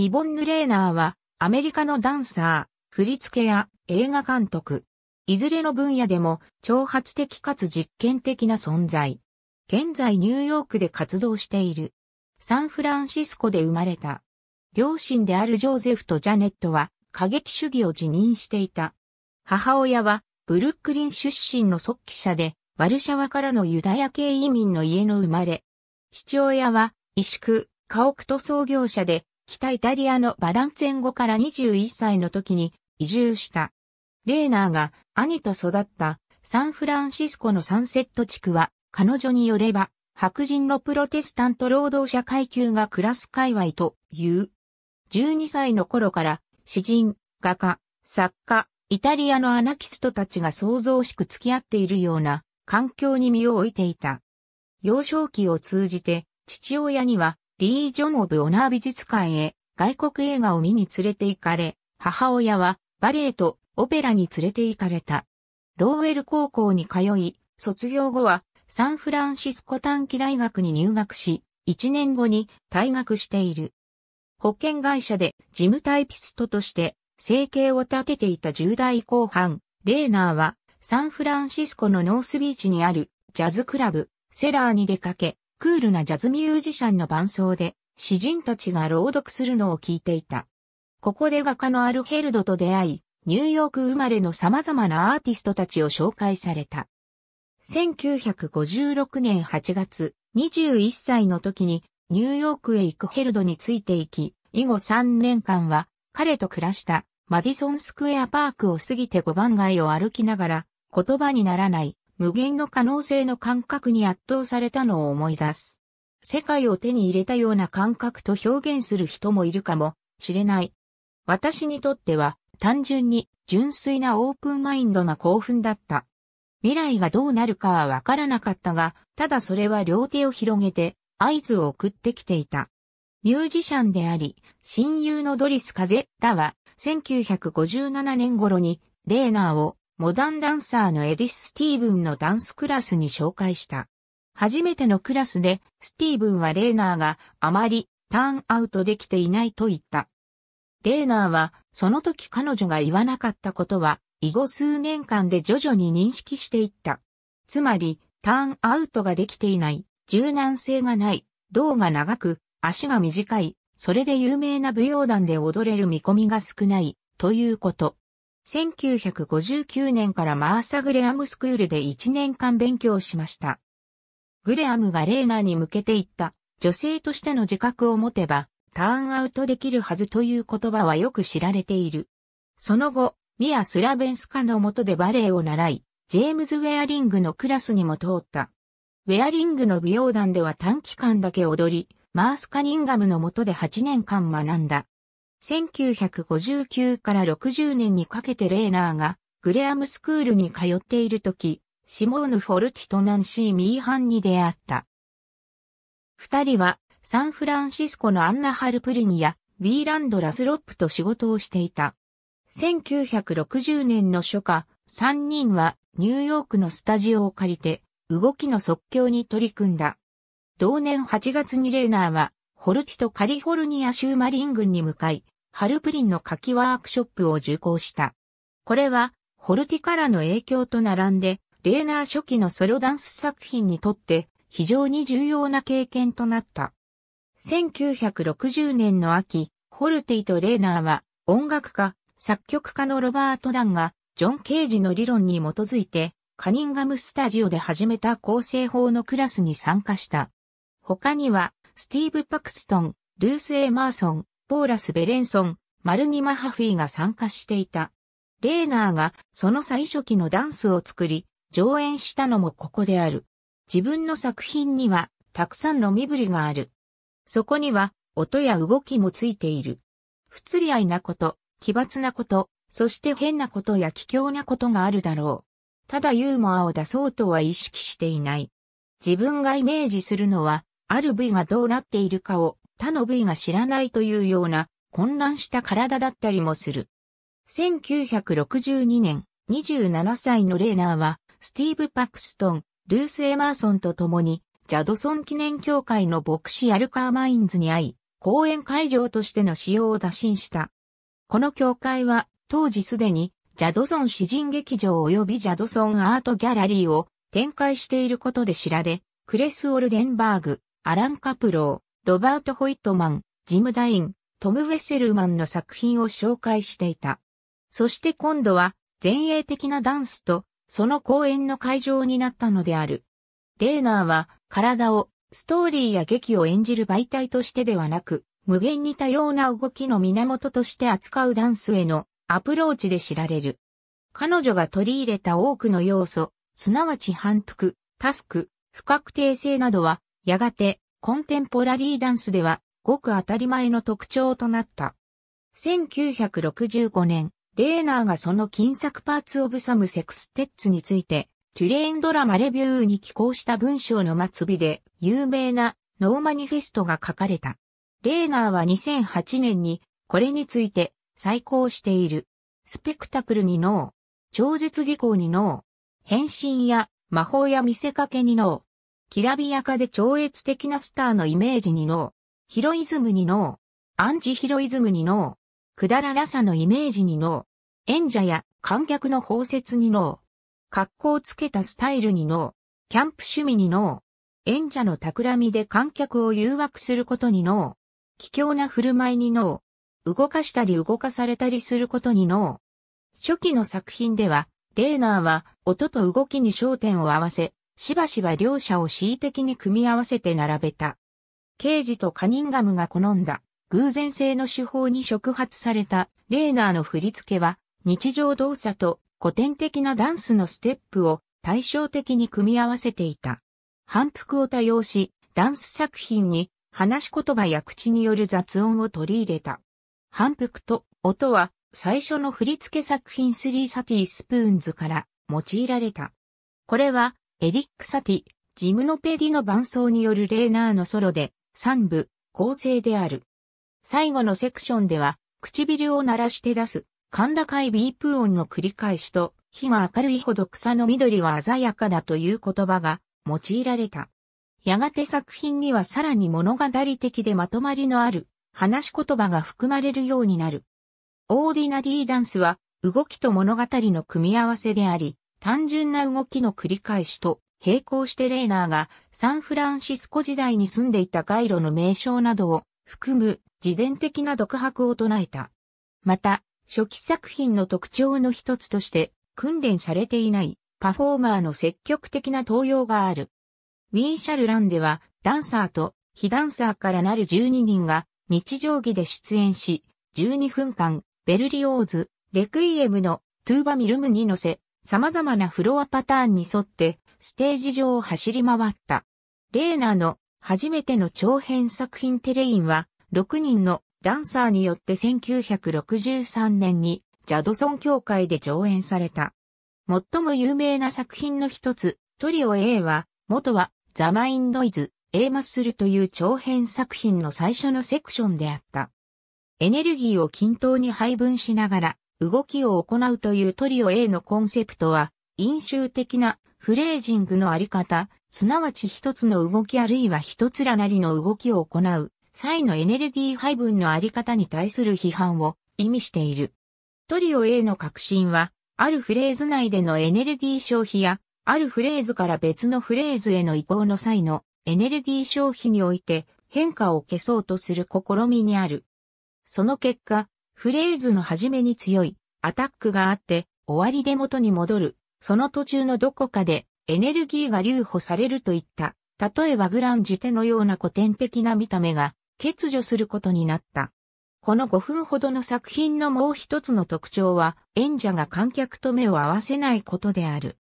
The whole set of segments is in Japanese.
イボンヌ・レーナーは、アメリカのダンサー、振付や映画監督。いずれの分野でも、挑発的かつ実験的な存在。現在ニューヨークで活動している。サンフランシスコで生まれた。両親であるジョーゼフとジャネットは、過激主義を辞任していた。母親は、ブルックリン出身の速記者で、ワルシャワからのユダヤ系移民の家の生まれ。父親は、石区、家屋と創業者で、北イタリアのバランツェン語から21歳の時に移住した。レーナーが兄と育ったサンフランシスコのサンセット地区は彼女によれば白人のプロテスタント労働者階級が暮らす界隈という。12歳の頃から詩人、画家、作家、イタリアのアナキストたちが創造しく付き合っているような環境に身を置いていた。幼少期を通じて父親にはリー・ジョン・オブ・オナー美術館へ外国映画を見に連れて行かれ、母親はバレエとオペラに連れて行かれた。ローウェル高校に通い、卒業後はサンフランシスコ短期大学に入学し、1年後に退学している。保険会社で事務タイピストとして生計を立てていた10代後半、レーナーはサンフランシスコのノースビーチにあるジャズクラブ、セラーに出かけ、クールなジャズミュージシャンの伴奏で、詩人たちが朗読するのを聞いていた。ここで画家のアルヘルドと出会い、ニューヨーク生まれの様々なアーティストたちを紹介された。1956年8月、21歳の時にニューヨークへ行くヘルドについて行き、以後3年間は彼と暮らしたマディソンスクエアパークを過ぎて5番街を歩きながら言葉にならない無限の可能性の感覚に圧倒されたのを思い出す。世界を手に入れたような感覚と表現する人もいるかもしれない。私にとっては単純に純粋なオープンマインドな興奮だった。未来がどうなるかはわからなかったが、ただそれは両手を広げて合図を送ってきていた。ミュージシャンであり、親友のドリス・カゼらは1957年頃にレーナーをモダンダンサーのエディス・スティーブンのダンスクラスに紹介した。初めてのクラスで、スティーブンはレーナーがあまりターンアウトできていないと言った。レーナーは、その時彼女が言わなかったことは、以後数年間で徐々に認識していった。つまり、ターンアウトができていない、柔軟性がない、胴が長く、足が短い、それで有名な舞踊団で踊れる見込みが少ない、ということ。1959年からマーサ・グレアムスクールで1年間勉強しました。グレアムがレーナーに向けて言った、女性としての自覚を持てば、ターンアウトできるはずという言葉はよく知られている。その後、ミア・スラベンスカの下でバレエを習い、ジェームズ・ウェアリングのクラスにも通った。ウェアリングの美容団では短期間だけ踊り、マース・カニンガムの下で8年間学んだ。1959から60年にかけてレーナーがグレアムスクールに通っている時、シモーヌ・フォルティとナンシー・ミーハンに出会った。二人はサンフランシスコのアンナ・ハルプリニやウィーランド・ラスロップと仕事をしていた。1960年の初夏、三人はニューヨークのスタジオを借りて動きの即興に取り組んだ。同年8月にレーナーはホルティとカリフォルニア州マリン郡に向かい、ハルプリンの柿ワークショップを受講した。これは、ホルティからの影響と並んで、レーナー初期のソロダンス作品にとって非常に重要な経験となった。1960年の秋、ホルティとレーナーは音楽家、作曲家のロバート・ダンがジョン・ケージの理論に基づいてカニンガムスタジオで始めた構成法のクラスに参加した。他にはスティーブ・パクストン、ルース・エーマーソン、ポーラス・ベレンソン、マルニ・マハフィーが参加していた。レーナーがその最初期のダンスを作り、上演したのもここである。自分の作品にはたくさんの身振りがある。そこには音や動きもついている。不釣り合いなこと、奇抜なこと、そして変なことや奇妙なことがあるだろう。ただユーモアを出そうとは意識していない。自分がイメージするのはある部位がどうなっているかを他の部位が知らないというような混乱した体だったりもする。1962年、27歳のレーナーは、スティーブ・パクストン、ルース・エマーソンと共に、ジャドソン記念協会の牧師アルカーマインズに会い、講演会場としての使用を打診した。この協会は、当時すでに、ジャドソン詩人劇場及びジャドソンアートギャラリーを展開していることで知られ、クレス・オルデンバーグ、アラン・カプロー、ロバート・ホイットマン、ジム・ダイン、トム・ウェセルマンの作品を紹介していた。そして今度は前衛的なダンスとその公演の会場になったのである。レーナーは体をストーリーや劇を演じる媒体としてではなく、無限に多様な動きの源として扱うダンスへのアプローチで知られる。彼女が取り入れた多くの要素、すなわち反復、タスク、不確定性などはやがて、コンテンポラリーダンスでは、ごく当たり前の特徴となった。1965年、レーナーがその金作パーツオブサムセクステッツについて、トゥレインドラマレビューに寄稿した文章の末尾で、有名なノーマニフェストが書かれた。レーナーは2008年に、これについて、再考している。スペクタクルにノー。超絶技巧にノー。変身や魔法や見せかけにノー。きらびやかで超越的なスターのイメージにの、ヒロイズムにの、アンチヒロイズムにの、くだららさのイメージにの、演者や観客の包摂にの、格好をつけたスタイルにの、キャンプ趣味にの、演者の企みで観客を誘惑することにの、奇境な振る舞いにの、動かしたり動かされたりすることにの、初期の作品では、レーナーは音と動きに焦点を合わせ、しばしば両者を恣意的に組み合わせて並べた。ケージとカニンガムが好んだ偶然性の手法に触発されたレーナーの振り付けは日常動作と古典的なダンスのステップを対照的に組み合わせていた。反復を多用し、ダンス作品に話し言葉や口による雑音を取り入れた。反復と音は最初の振り付け作品3ティスプーンズから用いられた。これはエリック・サティ、ジムノペディの伴奏によるレーナーのソロで、3部、構成である。最後のセクションでは、唇を鳴らして出す、甲高いビープ音の繰り返しと、火が明るいほど草の緑は鮮やかだという言葉が用いられた。やがて作品にはさらに物語的でまとまりのある話し言葉が含まれるようになる。オーディナリーダンスは動きと物語の組み合わせであり、単純な動きの繰り返しと並行してレーナーがサンフランシスコ時代に住んでいた街路の名称などを含む自伝的な独白を唱えた。また、初期作品の特徴の一つとして訓練されていないパフォーマーの積極的な登用がある。ウィーシャルランではダンサーと非ダンサーからなる12人が日常着で出演し、12分間ベルリオーズ、レクイエムのトゥーバミルムに乗せ、様々なフロアパターンに沿ってステージ上を走り回った。レーナーの初めての長編作品テレインは6人のダンサーによって1963年にジャドソン協会で上演された。最も有名な作品の一つ、トリオ A は、元はザ・マインドイズ、A マッスルという長編作品の最初のセクションであった。エネルギーを均等に配分しながら、動きを行うというトリオ A のコンセプトは、飲酒的なフレージングのあり方、すなわち一つの動きあるいは一つらなりの動きを行う、際のエネルギー配分のあり方に対する批判を意味している。トリオ A の革新は、あるフレーズ内でのエネルギー消費や、あるフレーズから別のフレーズへの移行の際のエネルギー消費において変化を消そうとする試みにある。その結果、フレーズの始めに強い、アタックがあって、終わりで元に戻る、その途中のどこかで、エネルギーが留保されるといった、例えばグランジュテのような古典的な見た目が、欠如することになった。この5分ほどの作品のもう一つの特徴は、演者が観客と目を合わせないことである。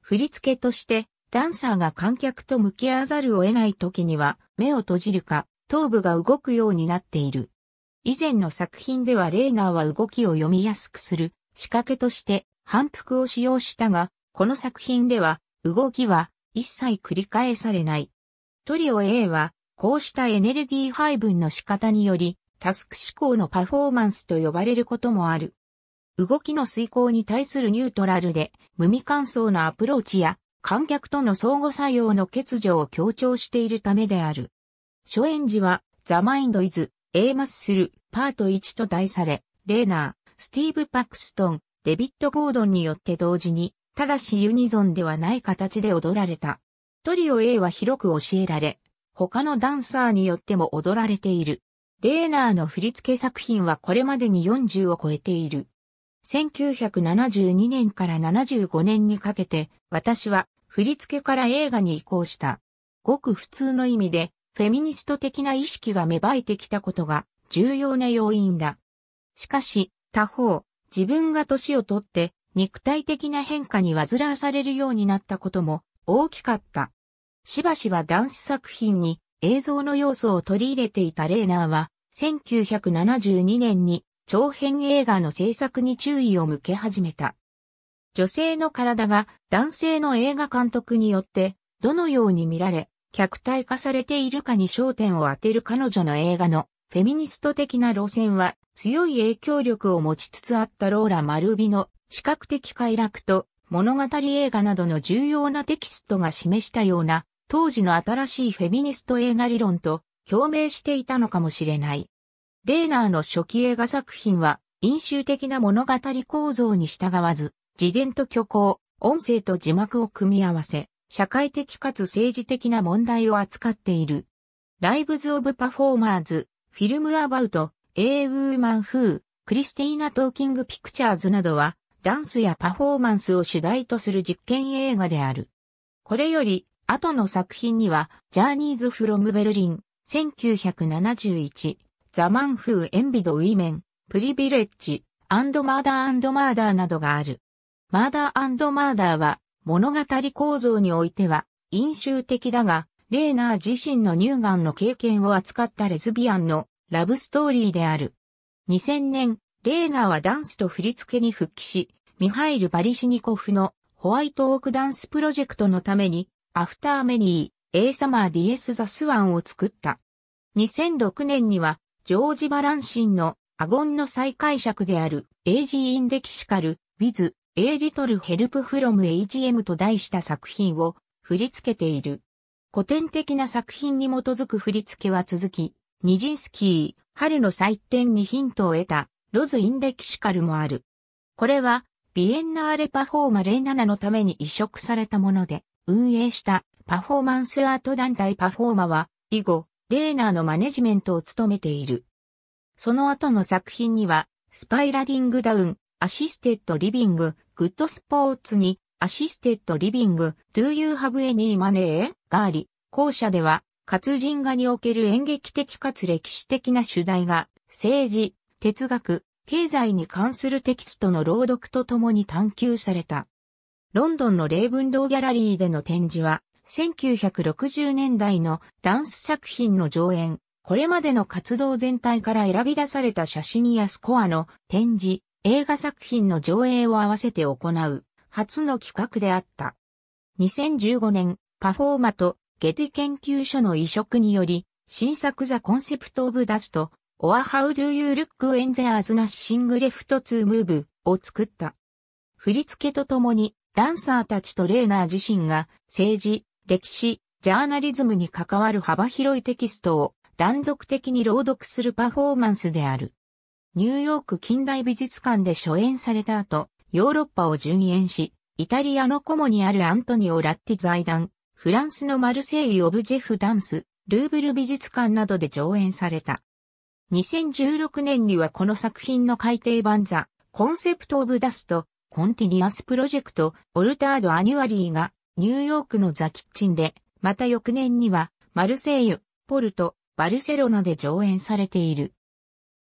振り付けとして、ダンサーが観客と向き合わざるを得ない時には、目を閉じるか、頭部が動くようになっている。以前の作品ではレーナーは動きを読みやすくする仕掛けとして反復を使用したが、この作品では動きは一切繰り返されない。トリオ A はこうしたエネルギー配分の仕方によりタスク思考のパフォーマンスと呼ばれることもある。動きの遂行に対するニュートラルで無味乾燥なアプローチや観客との相互作用の欠如を強調しているためである。初演時はザ・マインド・イズ・ A マッスル、パート1と題され、レーナー、スティーブ・パクストン、デビット・ゴードンによって同時に、ただしユニゾンではない形で踊られた。トリオ A は広く教えられ、他のダンサーによっても踊られている。レーナーの振付作品はこれまでに40を超えている。1972年から75年にかけて、私は振付から映画に移行した。ごく普通の意味で、フェミニスト的な意識が芽生えてきたことが重要な要因だ。しかし、他方、自分が年をとって肉体的な変化に煩わされるようになったことも大きかった。しばしばダンス作品に映像の要素を取り入れていたレーナーは、1972年に長編映画の制作に注意を向け始めた。女性の体が男性の映画監督によってどのように見られ、客体化されているかに焦点を当てる彼女の映画のフェミニスト的な路線は強い影響力を持ちつつあったローラ・マルビの視覚的快楽と物語映画などの重要なテキストが示したような当時の新しいフェミニスト映画理論と共鳴していたのかもしれない。レーナーの初期映画作品は飲酒的な物語構造に従わず自伝と虚構、音声と字幕を組み合わせ、社会的かつ政治的な問題を扱っている。ライブズ・オブ・パフォーマーズ、フィルム・アバウト、エー・ウーマン・フー、クリスティーナ・トーキング・ピクチャーズなどは、ダンスやパフォーマンスを主題とする実験映画である。これより、後の作品には、ジャーニーズ・フロム・ベルリン、1971、ザ・マン・フー・エンビド・ウィメン、プリビレッジ、アンド・マーダー・アンド・マーダーなどがある。マーダー・アンド・マーダーは、物語構造においては、飲酒的だが、レーナー自身の乳がんの経験を扱ったレズビアンのラブストーリーである。2000年、レーナーはダンスと振り付けに復帰し、ミハイル・バリシニコフのホワイトオークダンスプロジェクトのために、アフターメニー、エーサマー・ディエス・ザ・スワンを作った。2006年には、ジョージ・バランシンのアゴンの再解釈である、エイジ・インデキシカル、ウィズ、A Little Help from m と題した作品を振り付けている。古典的な作品に基づく振り付けは続き、ニジンスキー、春の祭典にヒントを得た、ロズ・イン・デキシカルもある。これは、ビエンナーレパフォーマ07のために移植されたもので、運営したパフォーマンスアート団体パフォーマは、以後、レーナーのマネジメントを務めている。その後の作品には、スパイラリングダウン、アシステッドリビング、グッドスポーツに、アシステッドリビング、Do You Have Any Money? があり、校舎では、活人画における演劇的かつ歴史的な主題が、政治、哲学、経済に関するテキストの朗読とともに探求された。ロンドンの例文堂ギャラリーでの展示は、1960年代のダンス作品の上演、これまでの活動全体から選び出された写真やスコアの展示、映画作品の上映を合わせて行う初の企画であった。2015年、パフォーマとゲテ研究所の移植により、新作ザ・コンセプト・オブ・ダスト、o ア・ How Do You Look When There's Nothing Left to Move を作った。振り付けとともに、ダンサーたちとレーナー自身が政治、歴史、ジャーナリズムに関わる幅広いテキストを断続的に朗読するパフォーマンスである。ニューヨーク近代美術館で初演された後、ヨーロッパを順延し、イタリアのコモにあるアントニオ・ラッティ財団、フランスのマルセイユ・オブジェフ・ダンス、ルーブル美術館などで上演された。2016年にはこの作品の改訂版ザ、コンセプト・オブ・ダスト、コンティニアス・プロジェクト、オルタード・アニュアリーが、ニューヨークのザ・キッチンで、また翌年には、マルセイユ、ポルト、バルセロナで上演されている。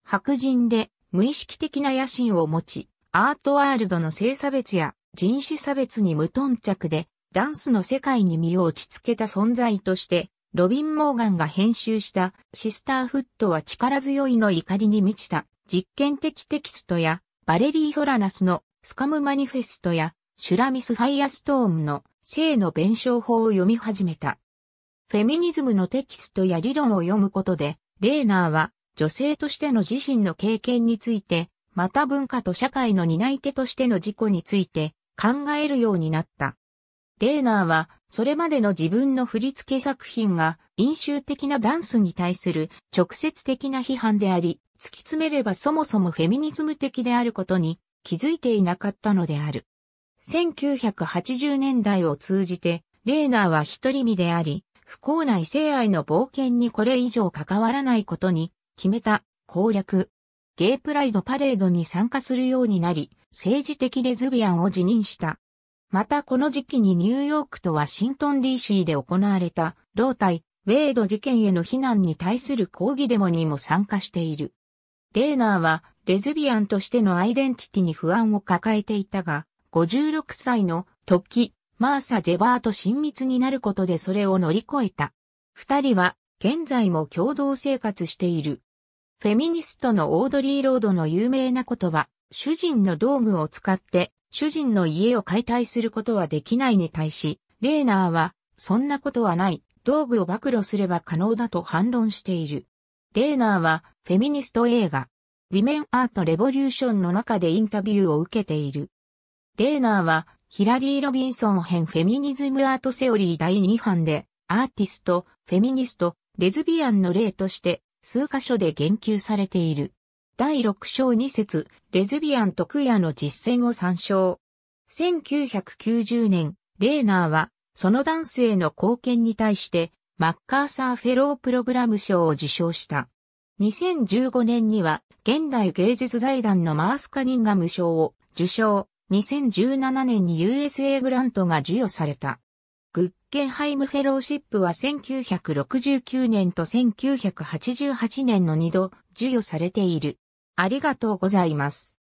白人で無意識的な野心を持ち、アートワールドの性差別や人種差別に無頓着で、ダンスの世界に身を落ち着けた存在として、ロビン・モーガンが編集したシスターフットは力強いの怒りに満ちた実験的テキストやバレリー・ソラナスのスカム・マニフェストやシュラミス・ファイアストームの性の弁証法を読み始めた。フェミニズムのテキストや理論を読むことで、レーナーは女性としての自身の経験について、また文化と社会の担い手としての自己について考えるようになった。レーナーは、それまでの自分の振付作品が、飲酒的なダンスに対する直接的な批判であり、突き詰めればそもそもフェミニズム的であることに気づいていなかったのである。1980年代を通じて、レーナーは一人身であり、不幸な異性愛の冒険にこれ以上関わらないことに決めた攻略。ゲイプライドパレードに参加するようになり、政治的レズビアンを辞任した。またこの時期にニューヨークとワシントン DC で行われた、老体、ウェイド事件への非難に対する抗議デモにも参加している。レーナーは、レズビアンとしてのアイデンティティに不安を抱えていたが、56歳の時、マーサ・ジェバーと親密になることでそれを乗り越えた。二人は現在も共同生活している。フェミニストのオードリー・ロードの有名なことは、主人の道具を使って主人の家を解体することはできないに対し、レーナーは、そんなことはない、道具を暴露すれば可能だと反論している。レーナーは、フェミニスト映画、ウィメン・アート・レボリューションの中でインタビューを受けている。レーナーは、ヒラリー・ロビンソン編フェミニズム・アート・セオリー第2版で、アーティスト、フェミニスト、レズビアンの例として数箇所で言及されている。第6章2節、レズビアン特クの実践を参照。1990年、レーナーは、その男性の貢献に対して、マッカーサーフェロープログラム賞を受賞した。2015年には、現代芸術財団のマース・カニンガム賞を受賞。2017年に USA グラントが授与された。ケンハイムフェローシップは1969年と1988年の2度授与されている。ありがとうございます。